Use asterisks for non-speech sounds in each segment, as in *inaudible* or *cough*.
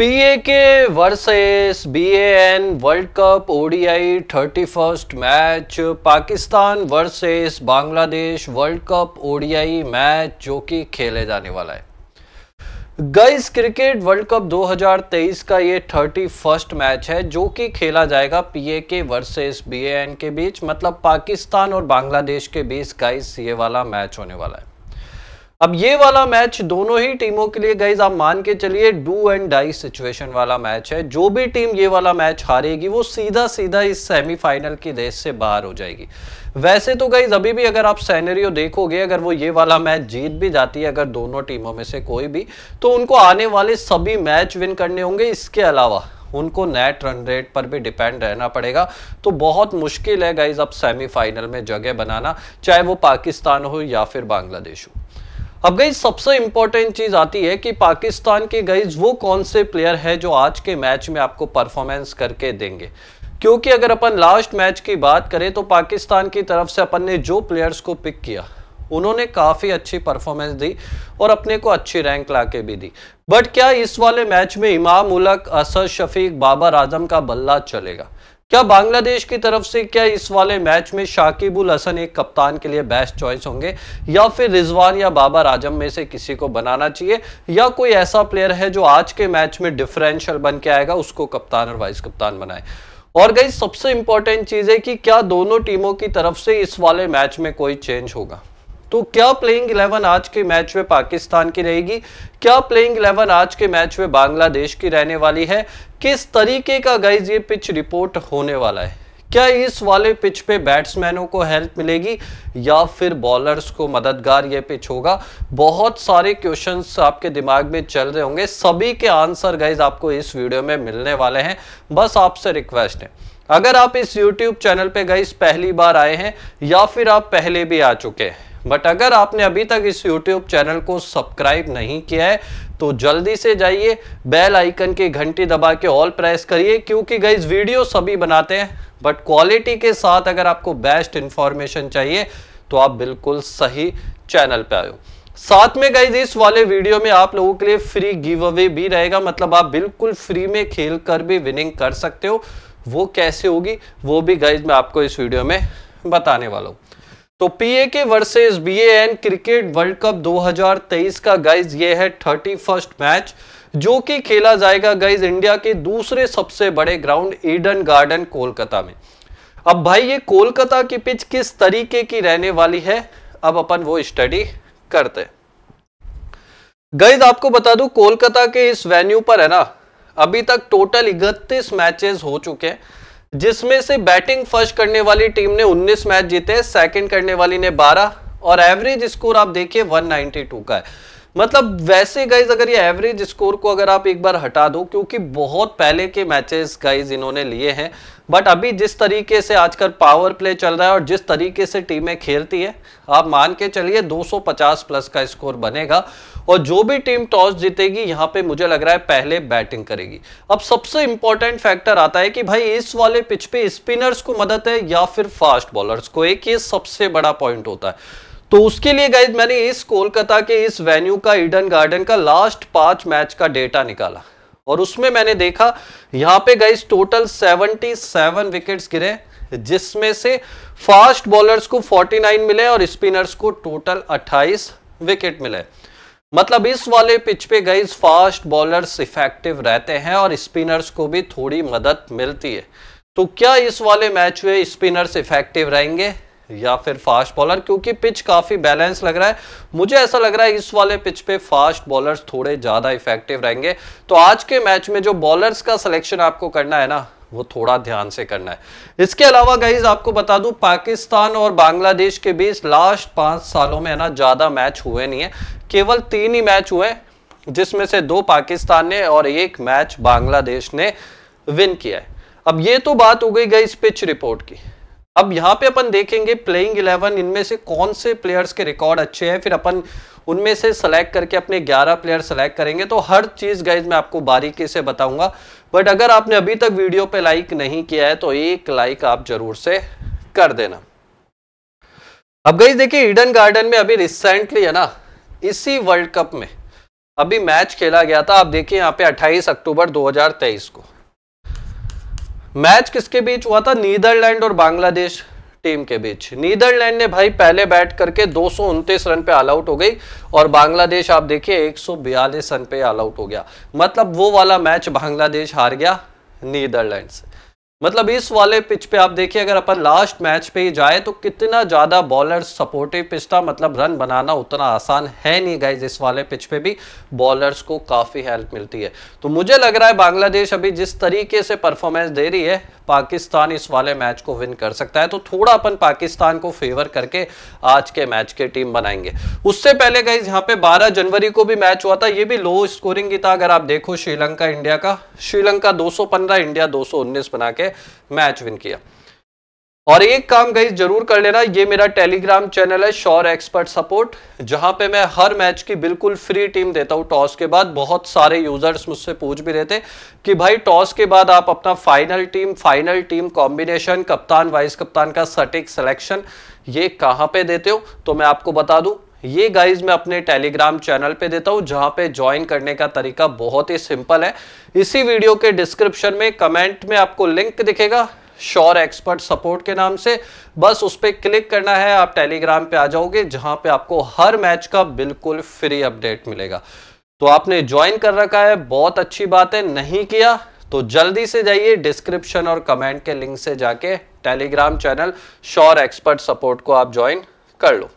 पीए K versus B A N world cup ODI thirty first match Pakistan versus Bangladesh world cup ODI match जो कि खेले जाने वाला है गर्ल्स क्रिकेट वर्ल्ड कप 2023 का ये थर्टी फर्स्ट मैच है जो कि खेला जाएगा पीए के वर्सेस बीएएन के बीच मतलब पाकिस्तान और बांग्लादेश के बीच गाइस ये वाला मैच होने वाला है अब ये वाला मैच दोनों ही टीमों के लिए गाइज आप मान के चलिए डू एंड डाई सिचुएशन वाला मैच है जो भी टीम ये वाला मैच हारेगी वो सीधा सीधा इस सेमीफाइनल की रेस से बाहर हो जाएगी वैसे तो गाइज अभी भी अगर आप सैनरियो देखोगे अगर वो ये वाला मैच जीत भी जाती है अगर दोनों टीमों में से कोई भी तो उनको आने वाले सभी मैच विन करने होंगे इसके अलावा उनको नेट रन रेट पर भी डिपेंड रहना पड़ेगा तो बहुत मुश्किल है गाइज अब सेमीफाइनल में जगह बनाना चाहे वो पाकिस्तान हो या फिर बांग्लादेश हो अब गई सबसे इंपॉर्टेंट चीज आती है कि पाकिस्तान के गई वो कौन से प्लेयर है जो आज के मैच में आपको परफॉर्मेंस करके देंगे क्योंकि अगर अपन लास्ट मैच की बात करें तो पाकिस्तान की तरफ से अपन ने जो प्लेयर्स को पिक किया उन्होंने काफ़ी अच्छी परफॉर्मेंस दी और अपने को अच्छी रैंक ला के भी दी बट क्या इस वाले मैच में इमाम उलक असद शफीक बाबर आजम का बल्ला चलेगा क्या बांग्लादेश की तरफ से क्या इस वाले मैच में शाकिबुल हसन एक कप्तान के लिए बेस्ट चॉइस होंगे या फिर रिजवान या बाबर आजम में से किसी को बनाना चाहिए या कोई ऐसा प्लेयर है जो आज के मैच में डिफरेंशियल बन के आएगा उसको कप्तान और वाइस कप्तान बनाए और गई सबसे इंपॉर्टेंट चीज है कि क्या दोनों टीमों की तरफ से इस वाले मैच में कोई चेंज होगा तो क्या प्लेइंग 11 आज के मैच में पाकिस्तान की रहेगी क्या प्लेइंग 11 आज के मैच में बांग्लादेश की रहने वाली है किस तरीके का गाइज ये पिच रिपोर्ट होने वाला है क्या इस वाले पिच पे बैट्समैनों को हेल्प मिलेगी या फिर बॉलर्स को मददगार ये पिच होगा बहुत सारे क्वेश्चंस आपके दिमाग में चल रहे होंगे सभी के आंसर गाइज आपको इस वीडियो में मिलने वाले हैं बस आपसे रिक्वेस्ट है अगर आप इस YouTube चैनल पे गाइज पहली बार आए हैं या फिर आप पहले भी आ चुके हैं बट अगर आपने अभी तक इस यूट्यूब चैनल को सब्सक्राइब नहीं किया है तो जल्दी से जाइए बेल आइकन की घंटी दबा के ऑल प्रेस करिए क्योंकि गई वीडियो सभी बनाते हैं बट क्वालिटी के साथ अगर आपको बेस्ट इन्फॉर्मेशन चाहिए तो आप बिल्कुल सही चैनल पे आयो साथ में गई इस वाले वीडियो में आप लोगों के लिए फ्री गिव अवे भी रहेगा मतलब आप बिल्कुल फ्री में खेल कर भी विनिंग कर सकते हो वो कैसे होगी वो भी गाइज मैं आपको इस वीडियो में बताने वाला हूँ तो P A K versus B N cricket world cup 2023 का गाइज ये है थर्टी फर्स्ट मैच जो कि खेला जाएगा गाइज इंडिया के दूसरे सबसे बड़े ग्राउंड ईडन गार्डन कोलकाता में अब भाई ये कोलकाता की पिच किस तरीके की रहने वाली है अब अपन वो स्टडी करते गाइज आपको बता दू कोलकाता के इस वेन्यू पर है ना अभी तक टोटल इकतीस मैचेस हो चुके हैं जिसमें से बैटिंग फर्स्ट करने वाली टीम ने 19 मैच जीते सेकंड करने वाली ने 12 और एवरेज स्कोर आप देखिए 192 का है मतलब वैसे गाइज अगर ये एवरेज स्कोर को अगर आप एक बार हटा दो क्योंकि बहुत पहले के मैचेस गाइज इन्होंने लिए हैं बट अभी जिस तरीके से आजकल पावर प्ले चल रहा है और जिस तरीके से टीमें खेलती है आप मान के चलिए 250 प्लस का स्कोर बनेगा और जो भी टीम टॉस जीतेगी यहाँ पे मुझे लग रहा है पहले बैटिंग करेगी अब सबसे इंपॉर्टेंट फैक्टर आता है कि भाई इस वाले पिच पे स्पिनर्स को मदद है या फिर फास्ट बॉलर्स को एक ये सबसे बड़ा पॉइंट होता है तो उसके लिए गाइज मैंने इस कोलकाता के इस वेन्यू का ईडन गार्डन का लास्ट पांच मैच का डेटा निकाला और उसमें मैंने देखा यहाँ पे गाइज टोटल 77 विकेट्स गिरे जिसमें से फास्ट बॉलर्स को 49 मिले और स्पिनर्स को टोटल 28 विकेट मिले मतलब इस वाले पिच पे गाइज फास्ट बॉलर्स इफेक्टिव रहते हैं और स्पिनर्स को भी थोड़ी मदद मिलती है तो क्या इस वाले मैच में स्पिनर्स इफेक्टिव रहेंगे या फिर फास्ट बॉलर क्योंकि पिच काफ़ी बैलेंस लग रहा है मुझे ऐसा लग रहा है इस वाले पिच पे फास्ट बॉलर्स थोड़े ज़्यादा इफेक्टिव रहेंगे तो आज के मैच में जो बॉलर्स का सिलेक्शन आपको करना है ना वो थोड़ा ध्यान से करना है इसके अलावा गाइज आपको बता दूं पाकिस्तान और बांग्लादेश के बीच लास्ट पांच सालों में है ना ज़्यादा मैच हुए नहीं है केवल तीन ही मैच हुए जिसमें से दो पाकिस्तान ने और एक मैच बांग्लादेश ने विन किया है अब ये तो बात हो गई गई पिच रिपोर्ट की अब यहाँ पे अपन देखेंगे प्लेइंग इलेवन इनमें से कौन से प्लेयर्स के रिकॉर्ड अच्छे हैं फिर अपन उनमें से सेलेक्ट करके अपने 11 प्लेयर सेलेक्ट करेंगे तो हर चीज़ गाइज मैं आपको बारीकी से बताऊंगा बट अगर आपने अभी तक वीडियो पे लाइक नहीं किया है तो एक लाइक आप जरूर से कर देना अब गई देखिए ईडन गार्डन में अभी रिसेंटली है ना इसी वर्ल्ड कप में अभी मैच खेला गया था आप देखिए यहाँ पे 28 अक्टूबर 2023 को मैच किसके बीच हुआ था नीदरलैंड और बांग्लादेश टीम के बीच नीदरलैंड ने भाई पहले बैट करके दो रन पे ऑल आउट हो गई और बांग्लादेश आप देखिए एक रन पे ऑल आउट हो गया मतलब वो वाला मैच बांग्लादेश हार गया नीदरलैंड से मतलब इस वाले पिच पे आप देखिए अगर अपन लास्ट मैच पे ही जाए तो कितना ज़्यादा बॉलर सपोर्टिव पिच था मतलब रन बनाना उतना आसान है नहीं गाइज इस वाले पिच पे भी बॉलर्स को काफ़ी हेल्प मिलती है तो मुझे लग रहा है बांग्लादेश अभी जिस तरीके से परफॉर्मेंस दे रही है पाकिस्तान इस वाले मैच को विन कर सकता है तो थोड़ा अपन पाकिस्तान को फेवर करके आज के मैच के टीम बनाएंगे उससे पहले गाइज यहाँ पे बारह जनवरी को भी मैच हुआ था ये भी लो स्कोरिंग ही था अगर आप देखो श्रीलंका इंडिया का श्रीलंका दो इंडिया दो बना के मैच विन किया और एक काम गई जरूर कर लेना ये मेरा टेलीग्राम चैनल है शोर एक्सपर्ट सपोर्ट जहां पे मैं हर मैच की बिल्कुल फ्री टीम देता हूं टॉस के बाद बहुत सारे यूजर्स मुझसे पूछ भी रहे थे कि भाई टॉस के बाद आप अपना final team final team combination कप्तान वाइस कप्तान का सटीक सिलेक्शन ये कहां पे देते हो तो मैं आपको बता दू ये गाइज मैं अपने टेलीग्राम चैनल पे देता हूँ जहाँ पे ज्वाइन करने का तरीका बहुत ही सिंपल है इसी वीडियो के डिस्क्रिप्शन में कमेंट में आपको लिंक दिखेगा श्योर एक्सपर्ट सपोर्ट के नाम से बस उस पर क्लिक करना है आप टेलीग्राम पे आ जाओगे जहाँ पे आपको हर मैच का बिल्कुल फ्री अपडेट मिलेगा तो आपने ज्वाइन कर रखा है बहुत अच्छी बात है नहीं किया तो जल्दी से जाइए डिस्क्रिप्शन और कमेंट के लिंक से जाके Telegram channel sure expert support को आप ज्वाइन कर लो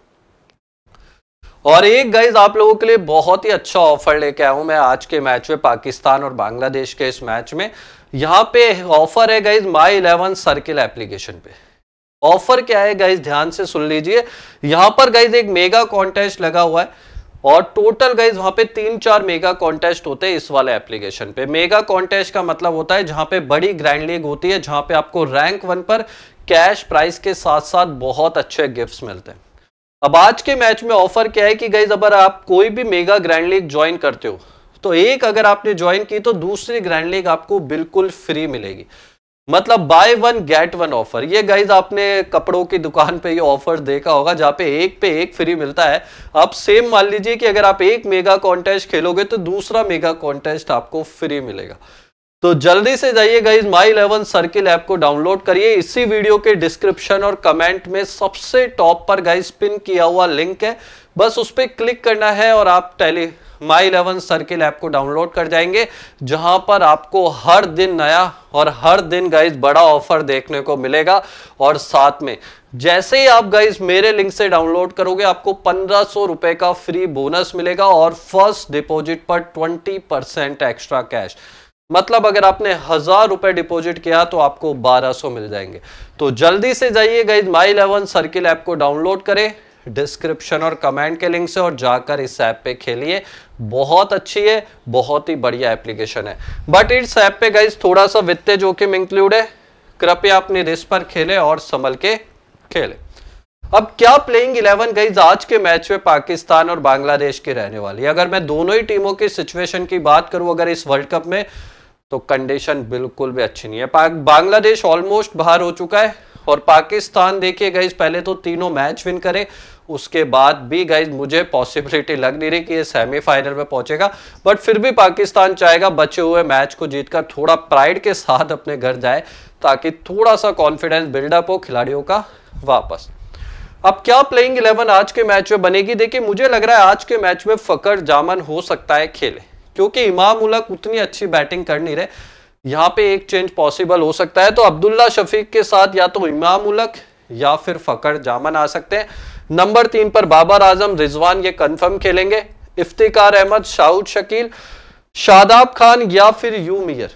और एक गाइज आप लोगों के लिए बहुत ही अच्छा ऑफर लेके आया हूं मैं आज के मैच में पाकिस्तान और बांग्लादेश के इस मैच में यहाँ पे ऑफर है guys my eleven circle application पे ऑफर क्या है गाइज ध्यान से सुन लीजिए यहां पर गाइज एक मेगा कॉन्टेस्ट लगा हुआ है और टोटल गाइज वहां पे तीन चार मेगा कॉन्टेस्ट होते हैं इस वाले एप्लीकेशन पे मेगा कॉन्टेस्ट का मतलब होता है जहां पे बड़ी ग्रैंड लीग होती है जहां पे आपको रैंक वन पर कैश प्राइस के साथ साथ बहुत अच्छे गिफ्ट्स मिलते हैं अब आज के मैच में ऑफर क्या है कि गाइज अगर आप कोई भी मेगा ग्रैंड लीग ज्वाइन करते हो तो एक अगर आपने ज्वाइन की तो दूसरी ग्रैंड लीग आपको बिल्कुल फ्री मिलेगी मतलब buy one get one offer ये गाइज आपने कपड़ों की दुकान पे ये ऑफर देखा होगा जहाँ पे एक पे एक फ्री मिलता है आप सेम मान लीजिए कि अगर आप एक मेगा कॉन्टेस्ट खेलोगे तो दूसरा मेगा कॉन्टेस्ट आपको फ्री मिलेगा तो जल्दी से जाइए guys my eleven circle app को डाउनलोड करिए इसी वीडियो के डिस्क्रिप्शन और कमेंट में सबसे टॉप पर गाइज पिन किया हुआ लिंक है बस उस पर क्लिक करना है और आप टेली माई इलेवन सर्किल ऐप को डाउनलोड कर जाएंगे जहां पर आपको हर दिन नया और हर दिन गाइज बड़ा ऑफर देखने को मिलेगा और साथ में जैसे ही आप गाइज मेरे लिंक से डाउनलोड करोगे आपको पंद्रह सौ रुपए का फ्री बोनस मिलेगा और फर्स्ट डिपॉजिट पर ट्वेंटी परसेंट एक्स्ट्रा कैश मतलब अगर आपने हजार रुपए डिपॉजिट किया तो आपको 1200 मिल जाएंगे तो जल्दी से जाइए guys my eleven circle app को डाउनलोड करें डिस्क्रिप्शन और कमेंट के लिंक से और जाकर इस ऐप पे खेलिए बहुत अच्छी है बहुत ही बढ़िया एप्लीकेशन है बट इस ऐप पे गाइज थोड़ा सा वित्तीय जोखिम इंक्लूड है कृपया अपने रिस्क पर खेले और संभल के खेले अब क्या प्लेइंग इलेवन गईज आज के मैच में पाकिस्तान और बांग्लादेश की रहने वाली अगर मैं दोनों ही टीमों की सिचुएशन की बात करूं अगर इस वर्ल्ड कप में तो कंडीशन बिल्कुल भी अच्छी नहीं है बांग्लादेश ऑलमोस्ट बाहर हो चुका है और पाकिस्तान देखिए गाइज पहले तो तीनों मैच विन करे उसके बाद भी गाइज मुझे पॉसिबिलिटी लग नहीं रही कि ये सेमीफाइनल में पहुंचेगा बट फिर भी पाकिस्तान चाहेगा बचे हुए मैच को जीतकर थोड़ा प्राइड के साथ अपने घर जाए ताकि थोड़ा सा कॉन्फिडेंस बिल्डअप हो खिलाड़ियों का वापस अब क्या प्लेइंग इलेवन आज के मैच में बनेगी देखिए मुझे लग रहा है आज के मैच में फकर जामन हो सकता है खेले क्योंकि इमाम उलक उतनी अच्छी बैटिंग कर नहीं रहे यहाँ पे एक चेंज पॉसिबल हो सकता है तो अब्दुल्ला शफीक के साथ या तो इमाम उलक या फिर फकर जामन आ सकते हैं नंबर तीन पर बाबर आजम रिजवान ये कंफर्म खेलेंगे इफ्तिकार अहमद शाउद शकील शादाब खान या फिर यू मियर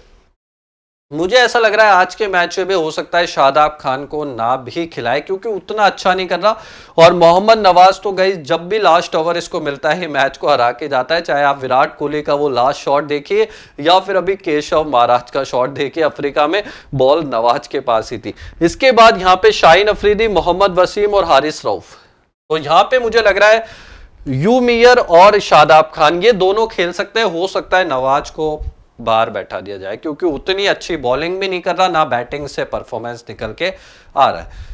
मुझे ऐसा लग रहा है आज के मैच में भी हो सकता है शादाब खान को ना भी खिलाए क्योंकि उतना अच्छा नहीं कर रहा और मोहम्मद नवाज तो गई जब भी लास्ट ओवर इसको मिलता है मैच को हरा के जाता है चाहे आप विराट कोहली का वो लास्ट शॉट देखिए या फिर अभी केशव महाराज का शॉट देखिए अफ्रीका में बॉल नवाज के पास ही थी इसके बाद यहाँ पे शाहीन अफरीदी मोहम्मद वसीम और हारिस रऊफ तो यहाँ पे मुझे लग रहा है यू मियर और शादाब खान ये दोनों खेल सकते हैं हो सकता है नवाज को बाहर बैठा दिया जाए क्योंकि उतनी अच्छी बॉलिंग भी नहीं कर रहा ना बैटिंग से परफॉर्मेंस निकल के आ रहा है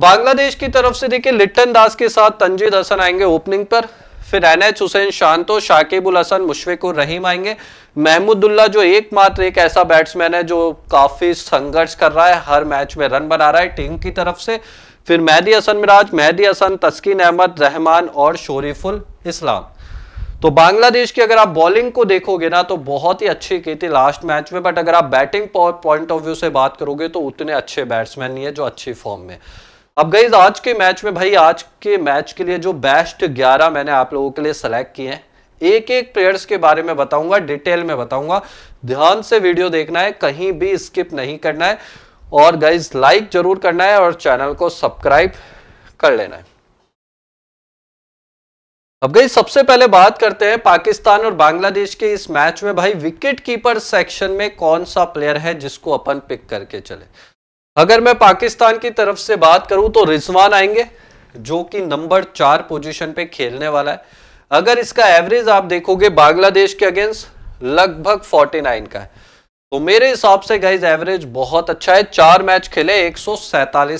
बांग्लादेश की तरफ से देखिए लिट्टन दास के साथ तंजीद हसन आएंगे ओपनिंग पर फिर एन एच हुसैन शांतो शाकिबुल हसन मुशफिकुर रहीम आएंगे महमूदुल्ला जो एकमात्र एक ऐसा बैट्समैन है जो काफी संघर्ष कर रहा है हर मैच में रन बना रहा है टीम की तरफ से फिर मेहदी हसन मिराज मेहदी हसन तस्कीन अहमद रहमान और शोरीफुल इस्लाम तो बांग्लादेश की अगर आप बॉलिंग को देखोगे ना तो बहुत ही अच्छी की थी लास्ट मैच में बट अगर आप बैटिंग पॉइंट ऑफ व्यू से बात करोगे तो उतने अच्छे बैट्समैन नहीं है जो अच्छी फॉर्म में अब गई आज के मैच में भाई आज के मैच के लिए जो बेस्ट ग्यारह मैंने आप लोगों के लिए सेलेक्ट किए हैं एक एक प्लेयर्स के बारे में बताऊंगा डिटेल में बताऊंगा ध्यान से वीडियो देखना है कहीं भी स्किप नहीं करना है और गाइज लाइक जरूर करना है और चैनल को सब्सक्राइब कर लेना है अब गई सबसे पहले बात करते हैं पाकिस्तान और बांग्लादेश के इस मैच में भाई विकेट कीपर सेक्शन में कौन सा प्लेयर है जिसको अपन पिक करके चले अगर मैं पाकिस्तान की तरफ से बात करूं तो रिजवान आएंगे जो कि नंबर चार पोजीशन पे खेलने वाला है अगर इसका एवरेज आप देखोगे बांग्लादेश के अगेंस्ट लगभग 49 का है तो मेरे हिसाब से गाइज एवरेज बहुत अच्छा है चार मैच खेले एक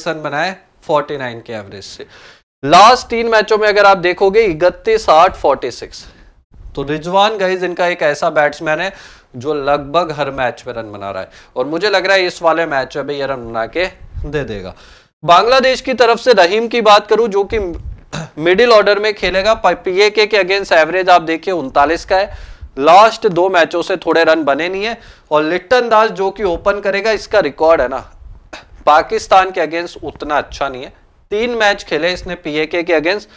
रन बनाए फोर्टी के एवरेज से लास्ट तीन मैचों में अगर आप देखोगे इकतीस आठ फोर्टी सिक्स तो रिजवान गाइज इनका एक ऐसा बैट्समैन है जो लगभग हर मैच में रन बना रहा है और मुझे लग रहा है इस वाले मैच में भी ये रन बना के दे देगा बांग्लादेश की तरफ से रहीम की बात करूं जो कि मिडिल ऑर्डर में खेलेगा पीए के अगेंस्ट एवरेज आप देखिए उनतालीस का है लास्ट दो मैचों से थोड़े रन बने नहीं है और लिट्टन दास जो कि ओपन करेगा इसका रिकॉर्ड है ना पाकिस्तान के अगेंस्ट उतना अच्छा नहीं है तीन मैच खेले इसने पीएके के अगेंस्ट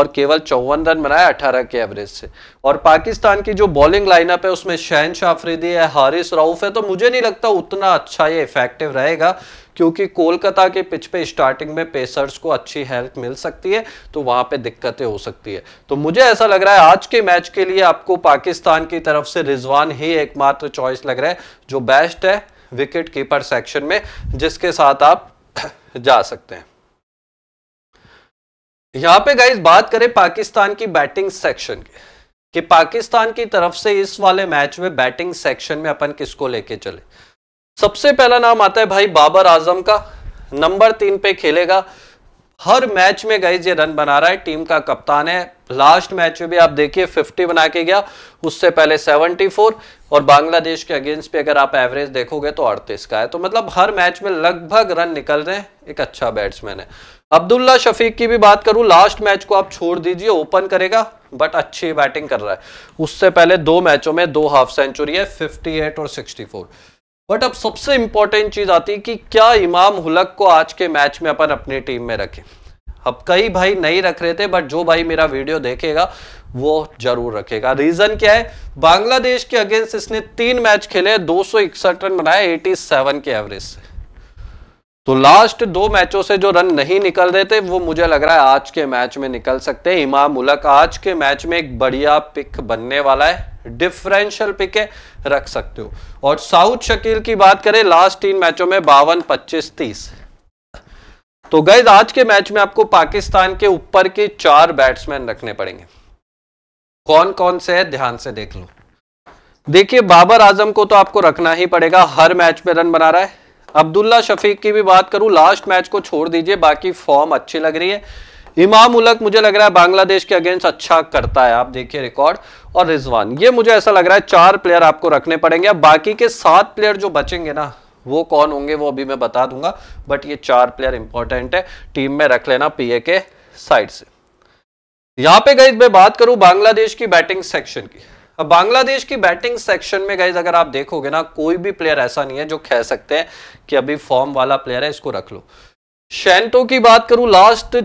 और केवल चौवन रन बनाया अठारह के एवरेज से और पाकिस्तान की जो बॉलिंग लाइनअप है उसमें शहन शाफरीदी है हारिस राउफ है तो मुझे नहीं लगता उतना अच्छा ये इफेक्टिव रहेगा क्योंकि कोलकाता के पिच पे स्टार्टिंग में पेसर्स को अच्छी हेल्थ मिल सकती है तो वहां पे दिक्कतें हो सकती है तो मुझे ऐसा लग रहा है आज के मैच के लिए आपको पाकिस्तान की तरफ से रिजवान ही एकमात्र चॉइस लग रहा है जो बेस्ट है विकेट कीपर सेक्शन में जिसके साथ आप *clears throat* जा सकते हैं यहां पे गाइज बात करें पाकिस्तान की बैटिंग सेक्शन की कि पाकिस्तान की तरफ से इस वाले मैच में बैटिंग सेक्शन में अपन किसको लेके चले सबसे पहला नाम आता है भाई बाबर आजम का नंबर तीन पे खेलेगा हर मैच में गाइज ये रन बना रहा है टीम का कप्तान है लास्ट मैच में भी आप देखिए 50 बना के गया उससे पहले 74 और बांग्लादेश के अगेंस्ट पे अगर आप एवरेज देखोगे तो अड़तीस का है तो मतलब हर मैच में लगभग रन निकल रहे हैं एक अच्छा बैट्समैन है अब्दुल्ला शफीक की भी बात करूं लास्ट मैच को आप छोड़ दीजिए ओपन करेगा बट अच्छी बैटिंग कर रहा है उससे पहले दो मैचों में दो हाफ सेंचुरी है 58 और 64 बट अब सबसे इंपॉर्टेंट चीज आती है कि क्या इमाम हुलक को आज के मैच में अपन अपनी टीम में रखें अब कई भाई नहीं रख रहे थे बट जो भाई मेरा वीडियो देखेगा वो जरूर रखेगा रीजन क्या है बांग्लादेश के अगेंस्ट इसने तीन मैच खेले दो रन बनाए एटी के एवरेज से तो लास्ट दो मैचों से जो रन नहीं निकल रहे थे वो मुझे लग रहा है आज के मैच में निकल सकते हैं इमाम उलक आज के मैच में एक बढ़िया पिक बनने वाला है डिफरेंशियल है रख सकते हो और साउथ शकील की बात करें लास्ट तीन मैचों में बावन पच्चीस तीस तो गैज आज के मैच में आपको पाकिस्तान के ऊपर के चार बैट्समैन रखने पड़ेंगे कौन कौन से है ध्यान से देख लो देखिए बाबर आजम को तो आपको रखना ही पड़ेगा हर मैच में रन बना रहा है अब्दुल्ला शफीक की भी बात करूं लास्ट मैच को छोड़ दीजिए बाकी फॉर्म अच्छी लग रही है इमाम उलक मुझे लग रहा है बांग्लादेश के अगेंस्ट अच्छा करता है आप देखिए रिकॉर्ड और रिजवान ये मुझे ऐसा लग रहा है चार प्लेयर आपको रखने पड़ेंगे अब बाकी के सात प्लेयर जो बचेंगे ना वो कौन होंगे वो अभी मैं बता दूंगा बट ये चार प्लेयर इंपॉर्टेंट है टीम में रख लेना पीए के साइड से यहां पे गई मैं बात करूं बांग्लादेश की बैटिंग सेक्शन की अब बांग्लादेश की बैटिंग सेक्शन में गाइज अगर आप देखोगे ना कोई भी प्लेयर ऐसा नहीं है जो कह सकते हैं कि अभी फॉर्म वाला प्लेयर है इसको रख लो शैंटो की बात करूं लास्ट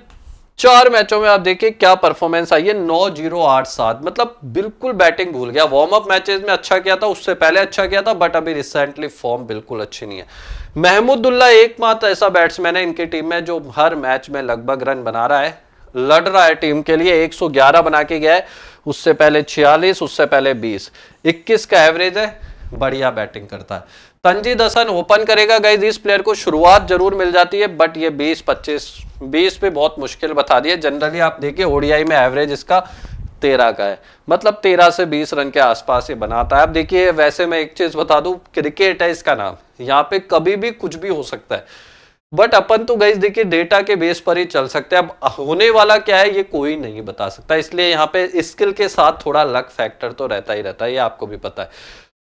चार मैचों में आप देखिए क्या परफॉर्मेंस आई है नौ जीरो आठ सात मतलब बिल्कुल बैटिंग भूल गया वार्म अप मैचेस में अच्छा किया था उससे पहले अच्छा किया था बट अभी रिसेंटली फॉर्म बिल्कुल अच्छी नहीं है महमूदुल्ला एकमात्र ऐसा बैट्समैन है इनकी टीम में जो हर मैच में लगभग रन बना रहा है लड़ रहा है टीम के लिए 111 बना के गया है उससे पहले 46 उससे पहले 20 21 का एवरेज है बढ़िया बैटिंग करता है तंजी दसन ओपन करेगा गाइज इस प्लेयर को शुरुआत जरूर मिल जाती है बट ये 20 25 20 पे बहुत मुश्किल बता दी है जनरली आप देखिए ओडीआई में एवरेज इसका तेरह का है मतलब तेरह से बीस रन के आसपास ये बनाता है आप देखिए वैसे मैं एक चीज बता दूं क्रिकेट है इसका नाम यहाँ पे कभी भी कुछ भी हो सकता है बट अपन तो गई देखिए डेटा के बेस पर ही चल सकते हैं अब होने वाला क्या है ये कोई नहीं बता सकता इसलिए यहाँ पे स्किल के साथ थोड़ा लक फैक्टर तो रहता ही रहता है ये आपको भी पता है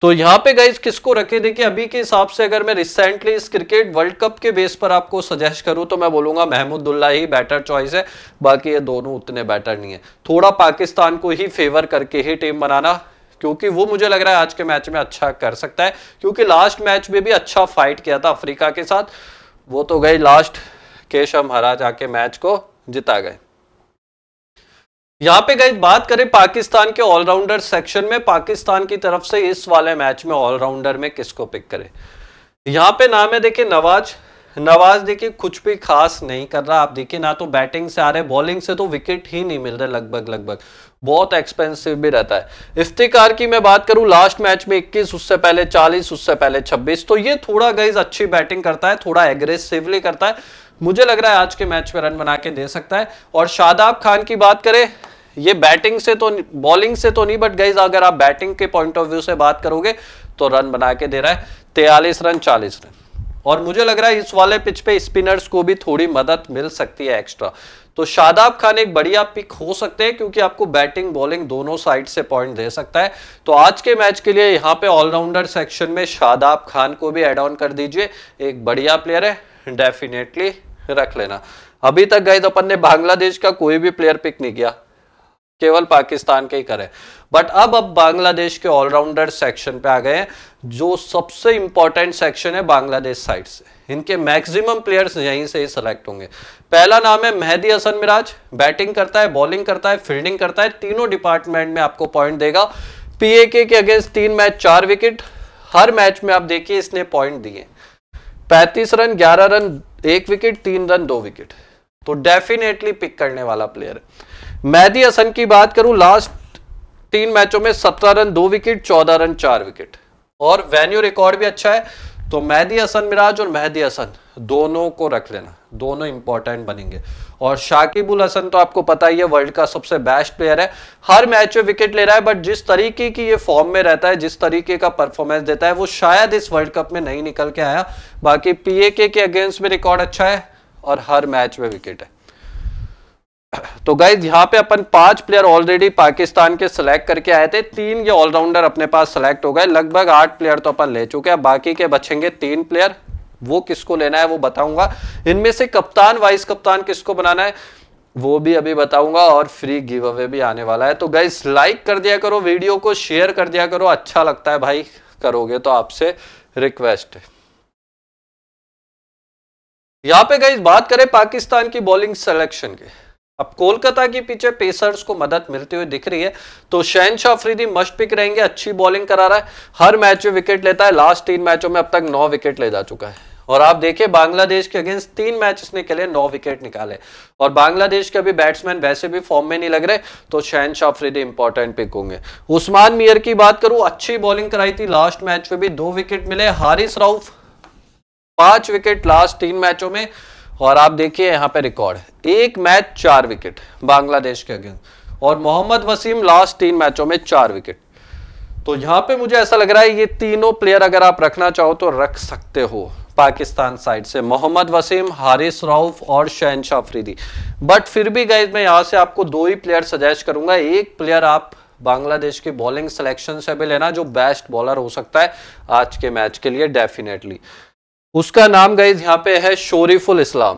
तो यहाँ पे गाइज किसको रखे देखिए अभी के हिसाब से अगर मैं रिसेंटली इस क्रिकेट वर्ल्ड कप के बेस पर आपको सजेस्ट करूँ तो मैं बोलूंगा महमूदुल्ला ही बेटर चॉइस है बाकी ये दोनों उतने बेटर नहीं है थोड़ा पाकिस्तान को ही फेवर करके ही टीम बनाना क्योंकि वो मुझे लग रहा है आज के मैच में अच्छा कर सकता है क्योंकि लास्ट मैच में भी अच्छा फाइट किया था अफ्रीका के साथ वो तो गई लास्ट केशव महाराज आके मैच को जिता गए यहां पे गई बात करें पाकिस्तान के ऑलराउंडर सेक्शन में पाकिस्तान की तरफ से इस वाले मैच में ऑलराउंडर में किसको पिक करें यहां पे नाम है देखिए नवाज नवाज देखिए कुछ भी खास नहीं कर रहा आप देखिए ना तो बैटिंग से आ रहे बॉलिंग से तो विकेट ही नहीं मिल रहे लगभग लगभग बहुत एक्सपेंसिव भी रहता है इफ्तिकार की मैं बात करूं लास्ट मैच में 21 उससे पहले 40 उससे पहले 26 तो ये थोड़ा गाइज अच्छी बैटिंग करता है थोड़ा एग्रेसिवली करता है मुझे लग रहा है आज के मैच में रन बना के दे सकता है और शादाब खान की बात करें ये बैटिंग से तो बॉलिंग से तो नहीं बट गाइज तो अगर आप बैटिंग के पॉइंट ऑफ व्यू से बात करोगे तो रन बना के दे रहा है तेयालीस रन चालीस रन और मुझे लग रहा है इस वाले पिच पे स्पिनर्स को भी थोड़ी मदद मिल सकती है एक्स्ट्रा तो शादाब खान एक बढ़िया पिक हो सकते हैं क्योंकि आपको बैटिंग बॉलिंग दोनों साइड से पॉइंट दे सकता है तो आज के मैच के लिए यहाँ पे ऑलराउंडर सेक्शन में शादाब खान को भी एड ऑन कर दीजिए एक बढ़िया प्लेयर है डेफिनेटली रख लेना अभी तक गए तो अपन ने बांग्लादेश का कोई भी प्लेयर पिक नहीं किया केवल पाकिस्तान के ही करें बट अब अब बांग्लादेश के ऑलराउंडर सेक्शन पे आ गए हैं जो सबसे इंपॉर्टेंट सेक्शन है बांग्लादेश साइड से इनके मैक्सिमम प्लेयर्स यहीं से ही सेलेक्ट होंगे पहला नाम है मेहदी हसन मिराज बैटिंग करता है बॉलिंग करता है फील्डिंग करता है तीनों डिपार्टमेंट में आपको पॉइंट देगा पीएके के अगेंस्ट तीन मैच चार विकेट हर मैच में आप देखिए इसने पॉइंट दिए पैंतीस रन ग्यारह रन एक विकेट तीन रन दो विकेट तो डेफिनेटली पिक करने वाला प्लेयर है मेहदी हसन की बात करूं लास्ट तीन मैचों में सत्रह रन दो विकेट चौदह रन चार विकेट और वेन्यू रिकॉर्ड भी अच्छा है तो मेहदी हसन मिराज और मेहदी हसन दोनों को रख लेना दोनों इंपॉर्टेंट बनेंगे और शाकिबुल हसन तो आपको पता ही है वर्ल्ड का सबसे बेस्ट प्लेयर है हर मैच में विकेट ले रहा है बट जिस तरीके की ये फॉर्म में रहता है जिस तरीके का परफॉर्मेंस देता है वो शायद इस वर्ल्ड कप में नहीं निकल के आया बाकी पीएके के अगेंस्ट में रिकॉर्ड अच्छा है और हर मैच में विकेट है तो गाइज यहाँ पे अपन पांच प्लेयर ऑलरेडी पाकिस्तान के सिलेक्ट करके आए थे तीन ये ऑलराउंडर अपने पास सिलेक्ट हो गए लगभग आठ प्लेयर तो अपन ले चुके हैं बाकी के बचेंगे तीन प्लेयर वो किसको लेना है वो बताऊंगा इनमें से कप्तान वाइस कप्तान किसको बनाना है वो भी अभी बताऊंगा और फ्री गिव अवे भी आने वाला है तो गाइज लाइक कर दिया करो वीडियो को शेयर कर दिया करो अच्छा लगता है भाई करोगे तो आपसे रिक्वेस्ट है यहाँ पे गाइज बात करें पाकिस्तान की बॉलिंग सिलेक्शन की अब कोलकाता के पीछे पेसर्स को मदद मिलती हुई दिख रही है तो शहनशाह अफरीदी मस्ट पिक रहेंगे अच्छी बॉलिंग करा रहा है हर मैच में विकेट लेता है लास्ट तीन मैचों में अब तक नौ विकेट ले जा चुका है और आप देखिए बांग्लादेश के अगेंस्ट तीन मैच इसने के लिए नौ विकेट निकाले और बांग्लादेश के अभी बैट्समैन वैसे भी फॉर्म में नहीं लग रहे तो शहन शाफरीदी इंपॉर्टेंट पिक होंगे उस्मान मियर की बात करूं अच्छी बॉलिंग कराई थी लास्ट मैच में भी दो विकेट मिले हारिस राउफ पांच विकेट लास्ट तीन मैचों में और आप देखिए यहाँ पे रिकॉर्ड एक मैच चार विकेट बांग्लादेश के अगेंस्ट और मोहम्मद वसीम लास्ट तीन मैचों में चार विकेट तो यहाँ पे मुझे ऐसा लग रहा है ये तीनों प्लेयर अगर आप रखना चाहो तो रख सकते हो पाकिस्तान साइड से मोहम्मद वसीम हारिस राउफ और शहन अफरीदी बट फिर भी गए मैं यहाँ से आपको दो ही प्लेयर सजेस्ट करूंगा एक प्लेयर आप बांग्लादेश की बॉलिंग सिलेक्शन से भी लेना जो बेस्ट बॉलर हो सकता है आज के मैच के लिए डेफिनेटली उसका नाम गाइज यहाँ पे है शोरीफुल इस्लाम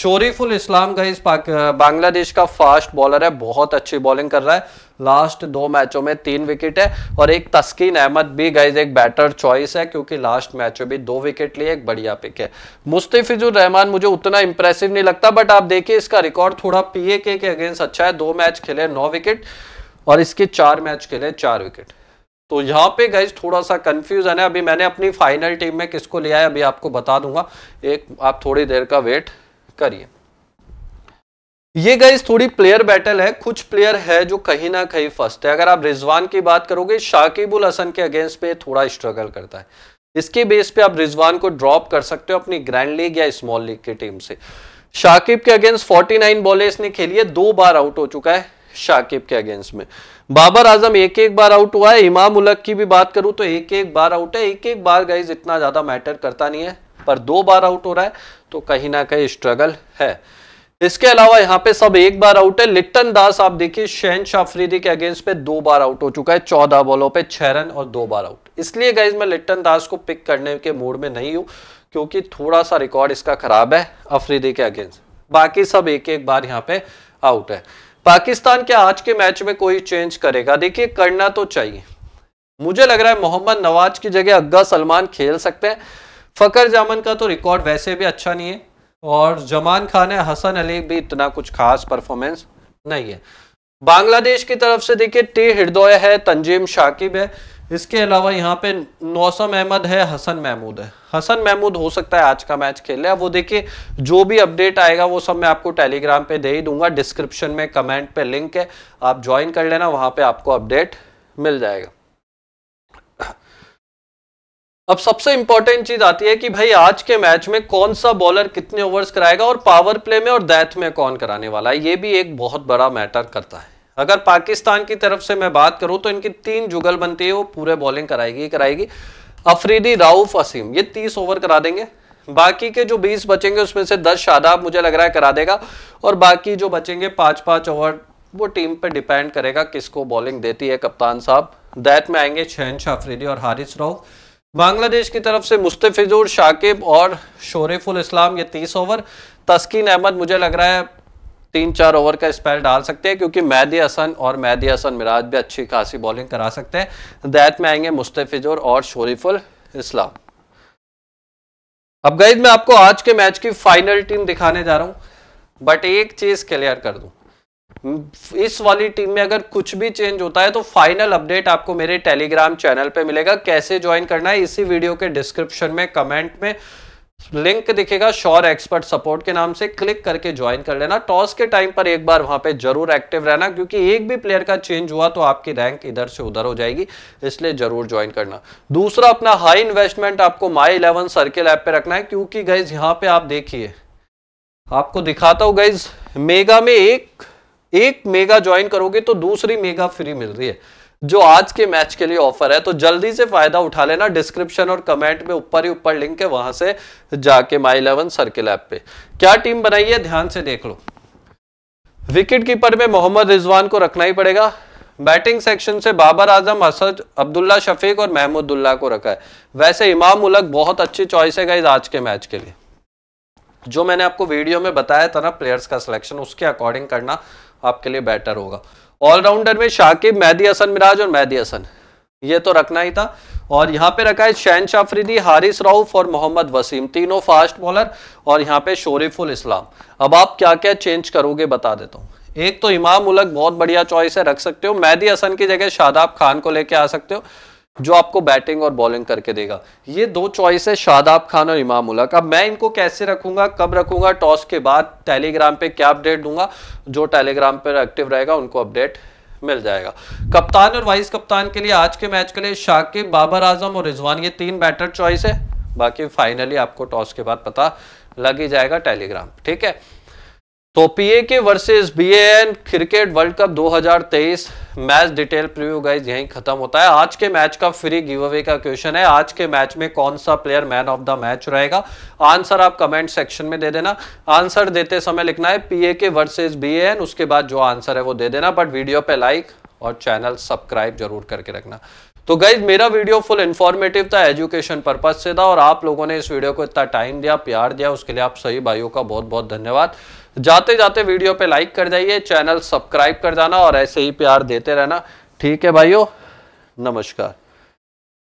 शोरीफुल इस्लाम गाइज बांग्लादेश का फास्ट बॉलर है बहुत अच्छी बॉलिंग कर रहा है लास्ट दो मैचों में तीन विकेट है और एक तस्कीन अहमद भी गाइज एक बैटर चॉइस है क्योंकि लास्ट मैच में भी दो विकेट लिए एक बढ़िया पिक है मुस्तफिजुर रहमान मुझे उतना इंप्रेसिव नहीं लगता बट आप देखिए इसका रिकॉर्ड थोड़ा पीए के अगेंस्ट अच्छा है दो मैच खेले नौ विकेट और इसके चार मैच खेले चार विकेट तो यहाँ पे गई थोड़ा सा कन्फ्यूजन है अभी मैंने अपनी फाइनल टीम में किसको लिया है अभी आपको बता दूंगा एक आप थोड़ी देर का वेट करिए ये गाइज थोड़ी प्लेयर बैटल है कुछ प्लेयर है जो कहीं ना कहीं फर्स्ट है अगर आप रिजवान की बात करोगे शाकिबुल हसन के अगेंस्ट पे थोड़ा स्ट्रगल करता है इसके बेस पे आप रिजवान को ड्रॉप कर सकते हो अपनी ग्रैंड लीग या स्मॉल लीग की टीम से शाकिब के अगेंस्ट 49 बॉले इसने खेली है दो बार आउट हो चुका है शाकिब के अगेंस्ट में बाबर आजम एक एक बार आउट हुआ है इमाम उलक की भी बात करूं तो एक एक बार आउट है एक एक बार गाइज इतना ज़्यादा मैटर करता नहीं है पर दो बार आउट हो रहा है तो कहीं ना कहीं स्ट्रगल है इसके अलावा यहाँ पे सब एक बार आउट है लिट्टन दास आप देखिए शहन शाफरीदी के अगेंस्ट पे दो बार आउट हो चुका है चौदह बॉलों पे छह रन और दो बार आउट इसलिए गाइज मैं लिट्टन दास को पिक करने के मूड में नहीं हूँ क्योंकि थोड़ा सा रिकॉर्ड इसका खराब है अफरीदी के अगेंस्ट बाकी सब एक एक बार यहाँ पे आउट है पाकिस्तान क्या आज के मैच में कोई चेंज करेगा देखिए करना तो चाहिए मुझे लग रहा है मोहम्मद नवाज की जगह अग्गा सलमान खेल सकते हैं फ़कर जामन का तो रिकॉर्ड वैसे भी अच्छा नहीं है और जमान खान है हसन अली भी इतना कुछ खास परफॉर्मेंस नहीं है बांग्लादेश की तरफ से देखिए टी हृदय है तंजीम शाकिब है इसके अलावा यहाँ पे नौसम अहमद है हसन महमूद है हसन महमूद हो सकता है आज का मैच खेल रहे वो देखिए जो भी अपडेट आएगा वो सब मैं आपको टेलीग्राम पे दे ही दूंगा डिस्क्रिप्शन में कमेंट पे लिंक है आप ज्वाइन कर लेना वहां पे आपको अपडेट मिल जाएगा अब सबसे इंपॉर्टेंट चीज आती है कि भाई आज के मैच में कौन सा बॉलर कितने ओवर्स कराएगा और पावर प्ले में और दैथ में कौन कराने वाला है ये भी एक बहुत बड़ा मैटर करता है अगर पाकिस्तान की तरफ से मैं बात करूं तो इनकी तीन जुगल बनती है वो पूरे बॉलिंग कराएगी ही कराएगी अफरीदी राउफ असीम ये तीस ओवर करा देंगे बाकी के जो बीस बचेंगे उसमें से दस शादाब मुझे लग रहा है करा देगा और बाकी जो बचेंगे पाँच पाँच ओवर वो टीम पे डिपेंड करेगा किसको बॉलिंग देती है कप्तान साहब दैत में आएंगे शहनशाह अफरीदी और हारिस राउफ बांग्लादेश की तरफ से मुस्तफिजुर शाकिब और शोरेफुल इस्लाम ये तीस ओवर तस्कीन अहमद मुझे लग रहा है तीन चार ओवर का स्पेल डाल सकते हैं क्योंकि मैदी हसन और मैदी हसन मिराज भी अच्छी खासी बॉलिंग करा सकते हैं दैत में आएंगे मुस्तफिजुर और शोरीफुल इस्लाम अब गई मैं आपको आज के मैच की फाइनल टीम दिखाने जा रहा हूं बट एक चीज क्लियर कर दू इस वाली टीम में अगर कुछ भी चेंज होता है तो फाइनल अपडेट आपको मेरे टेलीग्राम चैनल पे मिलेगा कैसे ज्वाइन करना है इसी वीडियो के डिस्क्रिप्शन में कमेंट में लिंक दिखेगा श्योर एक्सपर्ट सपोर्ट के नाम से क्लिक करके ज्वाइन कर लेना टॉस के टाइम पर एक बार वहां पे जरूर एक्टिव रहना क्योंकि एक भी प्लेयर का चेंज हुआ तो आपकी रैंक इधर से उधर हो जाएगी इसलिए जरूर ज्वाइन करना दूसरा अपना हाई इन्वेस्टमेंट आपको माई इलेवन सर्किल ऐप पे रखना है क्योंकि गाइज यहाँ पे आप देखिए आपको दिखाता हूँ गाइज मेगा में एक एक मेगा ज्वाइन करोगे तो दूसरी मेगा फ्री मिल रही है जो आज के मैच के लिए ऑफर है तो जल्दी से फायदा उठा लेना डिस्क्रिप्शन और कमेंट में ऊपर ही ऊपर लिंक है वहां से जाके माई इलेवन सर्किल ऐप पे क्या टीम बनाई है ध्यान से देख लो विकेट कीपर में मोहम्मद रिजवान को रखना ही पड़ेगा बैटिंग सेक्शन से बाबर आजम हसद अब्दुल्ला शफीक और महमूदुल्ला को रखा है वैसे इमाम उलक बहुत अच्छी चॉइस है गाइज आज के मैच के लिए जो मैंने आपको वीडियो में बताया था ना प्लेयर्स का सिलेक्शन उसके अकॉर्डिंग करना आपके लिए बेटर होगा ऑलराउंडर में शाकिब मेहदी हसन मिराज और मेहदी हसन ये तो रखना ही था और यहाँ पे रखा है शैन शाफरीदी हारिस राउफ और मोहम्मद वसीम तीनों फास्ट बॉलर और यहाँ पे शोरिफुल इस्लाम अब आप क्या क्या चेंज करोगे बता देता हूँ एक तो इमाम उलक बहुत बढ़िया चॉइस है रख सकते हो मेहदी हसन की जगह शादाब खान को लेके आ सकते हो जो आपको बैटिंग और बॉलिंग करके देगा ये दो चॉइस है शादाब खान और इमाम उलक अब मैं इनको कैसे रखूंगा कब रखूंगा टॉस के बाद टेलीग्राम पे क्या अपडेट दूंगा जो टेलीग्राम पर एक्टिव रहेगा उनको अपडेट मिल जाएगा कप्तान और वाइस कप्तान के लिए आज के मैच के लिए शाकिब बाबर आजम और रिजवान ये तीन बैटर चॉइस है बाकी फाइनली आपको टॉस के बाद पता लग ही जाएगा टेलीग्राम ठीक है तो P A K versus B cricket world cup दो मैच डिटेल प्रीव्यू गाइज यहीं खत्म होता है आज के मैच का फ्री गिव अवे का क्वेश्चन है आज के मैच में कौन सा player man of the match रहेगा आंसर आप कमेंट सेक्शन में दे देना आंसर देते समय लिखना है पी ए के वर्सेज बी एन उसके बाद जो आंसर है वो दे देना बट वीडियो पे लाइक और चैनल सब्सक्राइब जरूर करके रखना तो गाइज मेरा वीडियो फुल इन्फॉर्मेटिव था एजुकेशन पर्पज से था और आप लोगों ने इस वीडियो को इतना टाइम दिया प्यार दिया उसके लिए आप सही भाइयों का बहुत बहुत धन्यवाद जाते जाते वीडियो पे लाइक कर जाइए चैनल सब्सक्राइब कर जाना और ऐसे ही प्यार देते रहना ठीक है भाइयों नमस्कार